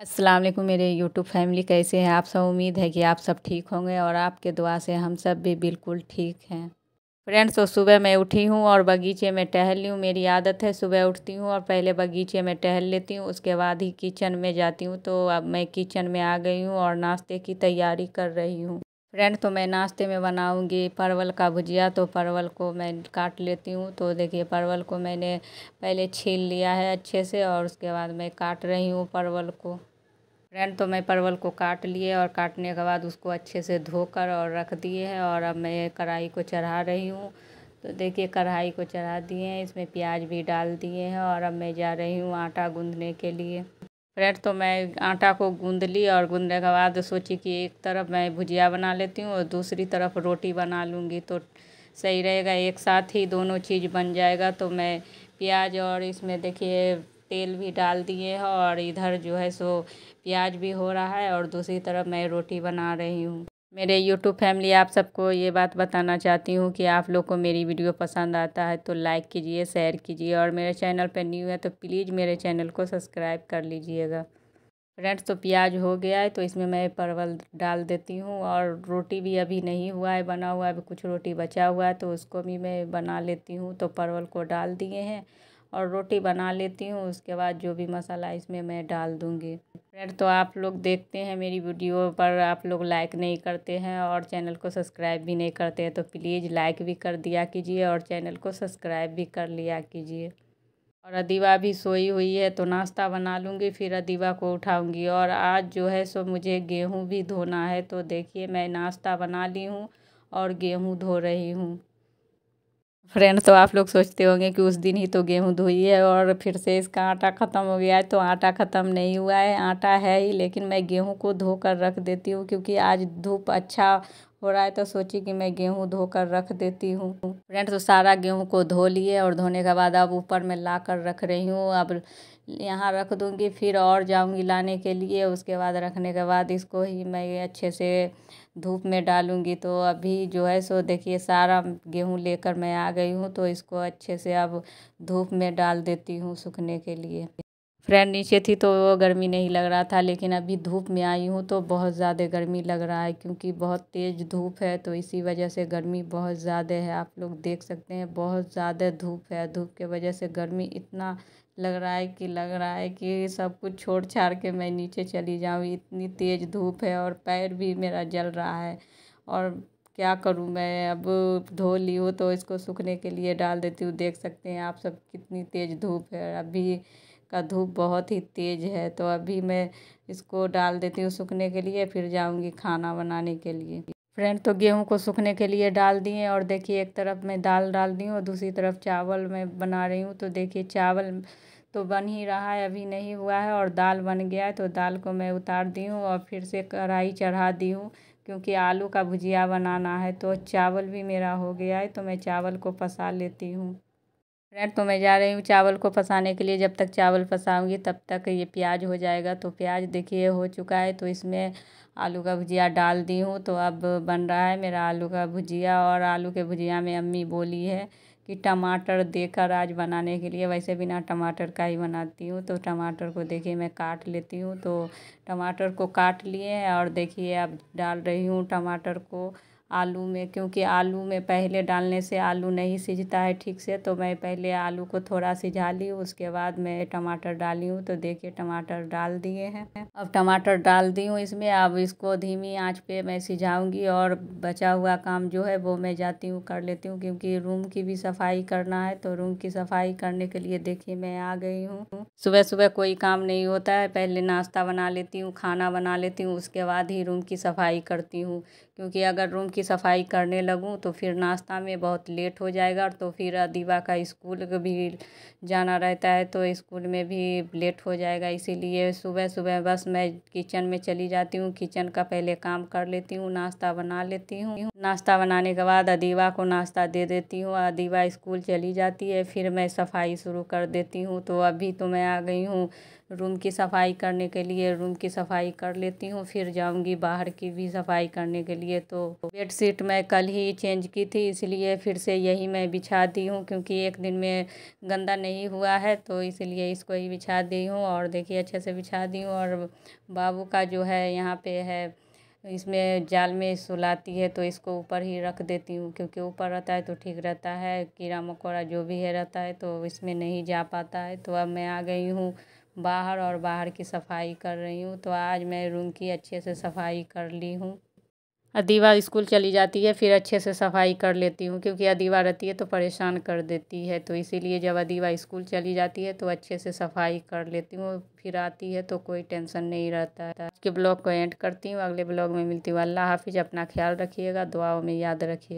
अस्सलाम वालेकुम मेरे यूट्यूब फैमिली कैसे हैं आप सब उम्मीद है कि आप सब ठीक होंगे और आपके दुआ से हम सब भी बिल्कुल ठीक हैं फ्रेंड्स तो सुबह मैं उठी हूँ और बगीचे में टहल ली हूँ मेरी आदत है सुबह उठती हूँ और पहले बगीचे में टहल लेती हूँ उसके बाद ही किचन में जाती हूँ तो अब मैं किचन में आ गई हूँ और नाश्ते की तैयारी कर रही हूँ फ्रेंड तो मैं नाश्ते में बनाऊँगी परवल का भुजिया तो परवल को मैं काट लेती हूँ तो देखिए परवल को मैंने पहले छील लिया है अच्छे से और उसके बाद मैं काट रही हूँ परवल को फ्रेंड तो मैं परवल को काट लिए और काटने के बाद उसको अच्छे से धोकर और रख दिए हैं और अब मैं कढ़ाई को चढ़ा रही हूँ तो देखिए कढ़ाई को चढ़ा दिए हैं इसमें प्याज भी डाल दिए हैं और अब मैं जा रही हूँ आटा गूँधने के लिए ब्रेड तो मैं आटा को गूँध ली और गूँधने के बाद सोची कि एक तरफ मैं भुजिया बना लेती हूँ और दूसरी तरफ रोटी बना लूँगी तो सही रहेगा एक साथ ही दोनों चीज़ बन जाएगा तो मैं प्याज और इसमें देखिए तेल भी डाल दिए और इधर जो है सो प्याज भी हो रहा है और दूसरी तरफ मैं रोटी बना रही हूँ मेरे यूट्यूब फैमिली आप सबको ये बात बताना चाहती हूँ कि आप लोग को मेरी वीडियो पसंद आता है तो लाइक कीजिए शेयर कीजिए और मेरे चैनल पर न्यू है तो प्लीज़ मेरे चैनल को सब्सक्राइब कर लीजिएगा फ्रेंड्स तो प्याज हो गया है तो इसमें मैं परवल डाल देती हूँ और रोटी भी अभी नहीं हुआ है बना हुआ है अभी कुछ रोटी बचा हुआ है तो उसको भी मैं बना लेती हूँ तो परवल को डाल दिए हैं और रोटी बना लेती हूँ उसके बाद जो भी मसाला इसमें मैं डाल दूँगी फ्रेंड तो आप लोग देखते हैं मेरी वीडियो पर आप लोग लाइक नहीं करते हैं और चैनल को सब्सक्राइब भी नहीं करते हैं तो प्लीज़ लाइक भी कर दिया कीजिए और चैनल को सब्सक्राइब भी कर लिया कीजिए और अदीवा भी सोई हुई है तो नाश्ता बना लूँगी फिर अदीवा को उठाऊँगी और आज जो है सो मुझे गेहूँ भी धोना है तो देखिए मैं नाश्ता बना ली हूँ और गेहूँ धो रही हूँ फ्रेंड तो आप लोग सोचते होंगे कि उस दिन ही तो गेहूँ धोई है और फिर से इसका आटा ख़त्म हो गया है तो आटा ख़त्म नहीं हुआ है आटा है ही लेकिन मैं गेहूँ को धो कर रख देती हूँ क्योंकि आज धूप अच्छा हो रहा है तो सोची कि मैं गेहूँ धोकर रख देती हूँ फ्रेंड्स तो सारा गेहूँ को धो लिए और धोने के बाद अब ऊपर में ला कर रख रही हूँ अब यहाँ रख दूँगी फिर और जाऊँगी लाने के लिए उसके बाद रखने के बाद इसको ही मैं अच्छे से धूप में डालूँगी तो अभी जो है सो देखिए सारा गेहूँ लेकर मैं आ गई हूँ तो इसको अच्छे से अब धूप में डाल देती हूँ सूखने के लिए फ्रेंड नीचे थी तो गर्मी नहीं लग रहा था लेकिन अभी धूप में आई हूँ तो बहुत ज़्यादा गर्मी लग रहा है क्योंकि बहुत तेज़ धूप है तो इसी वजह से गर्मी बहुत ज़्यादा है आप लोग देख सकते हैं बहुत ज़्यादा धूप है धूप के वजह से गर्मी इतना लग रहा है कि लग रहा है कि सब कुछ छोड़ छाड़ के मैं नीचे चली जाऊँ इतनी तेज़ धूप है और पैर भी मेरा जल रहा है और क्या करूँ मैं अब धो ली हूँ तो इसको सूखने के लिए डाल देती हूँ देख सकते हैं आप सब कितनी तेज़ धूप है अभी का धूप बहुत ही तेज़ है तो अभी मैं इसको डाल देती हूँ सूखने के लिए फिर जाऊँगी खाना बनाने के लिए फ्रेंड तो गेहूं को सूखने के लिए डाल दिए और देखिए एक तरफ मैं दाल डाल दी हूँ और दूसरी तरफ चावल मैं बना रही हूँ तो देखिए चावल तो बन ही रहा है अभी नहीं हुआ है और दाल बन गया है तो दाल को मैं उतार दी हूँ और फिर से कढ़ाई चढ़ा दी हूँ क्योंकि आलू का भुजिया बनाना है तो चावल भी मेरा हो गया है तो मैं चावल को पसा लेती हूँ फ्रेंड तो मैं जा रही हूँ चावल को फंसाने के लिए जब तक चावल फंसाऊँगी तब तक ये प्याज हो जाएगा तो प्याज देखिए हो चुका है तो इसमें आलू का भुजिया डाल दी हूँ तो अब बन रहा है मेरा आलू का भुजिया और आलू के भुजिया में अम्मी बोली है कि टमाटर देकर आज बनाने के लिए वैसे बिना टमाटर का ही बनाती हूँ तो टमाटर को देखिए मैं काट लेती हूँ तो टमाटर को काट लिए और देखिए अब डाल रही हूँ टमाटर को आलू में क्योंकि आलू में पहले डालने से आलू नहीं सिझता है ठीक से तो मैं पहले आलू को थोड़ा सिझा ली उसके बाद मैं टमाटर डाली हूँ तो देखिए टमाटर डाल दिए हैं अब टमाटर डाल दी हूँ इसमें अब इसको धीमी आंच पे मैं सिझाऊँगी और बचा हुआ काम जो है वो मैं जाती हूँ कर लेती हूँ क्योंकि रूम की भी सफाई करना है तो रूम की सफाई करने के लिए देखिए मैं आ गई हूँ सुबह सुबह कोई काम नहीं होता है पहले नाश्ता बना लेती हूँ खाना बना लेती हूँ उसके बाद ही रूम की सफाई करती हूँ क्योंकि अगर रूम की सफाई करने लगूँ तो फिर नाश्ता में बहुत लेट हो जाएगा तो फिर दीवा का स्कूल भी जाना रहता है तो स्कूल में भी लेट हो जाएगा इसीलिए सुबह सुबह बस मैं किचन में चली जाती हूँ किचन का पहले काम कर लेती हूँ नाश्ता बना लेती हूँ नाश्ता बनाने के बाद अदीवा को नाश्ता दे देती हूँ अदीवा स्कूल चली जाती है फिर मैं सफाई शुरू कर देती हूँ तो अभी तो मैं आ गई हूँ रूम की सफाई करने के लिए रूम की सफाई कर लेती हूँ फिर जाऊँगी बाहर की भी सफाई करने के लिए तो बेड शीट मैं कल ही चेंज की थी इसलिए फिर से यही मैं बिछा दी हूँ क्योंकि एक दिन में गंदा नहीं हुआ है तो इसलिए इसको ही बिछा दी हूँ और देखिए अच्छे से बिछा दी हूँ और बाबू का जो है यहाँ पे है तो इसमें जाल में सुलाती है तो इसको ऊपर ही रख देती हूँ क्योंकि ऊपर रहता है तो ठीक रहता है कीड़ा मकोड़ा जो भी है रहता है तो इसमें नहीं जा पाता है तो अब मैं आ गई हूँ बाहर और बाहर की सफाई कर रही हूँ तो आज मैं रूम की अच्छे से सफाई कर ली हूँ अदीवा स्कूल चली जाती है फिर अच्छे से सफाई कर लेती हूँ क्योंकि अदीवा रहती है तो परेशान कर देती है तो इसीलिए जब अदीवा स्कूल चली जाती है तो अच्छे से सफाई कर लेती हूँ फिर आती है तो कोई टेंशन नहीं रहता है आज के ब्लॉग को एंड करती हूँ अगले ब्लॉग में मिलती हूँ अल्लाह हाफिज़ अपना ख्याल रखिएगा दुआओं में याद रखिएगा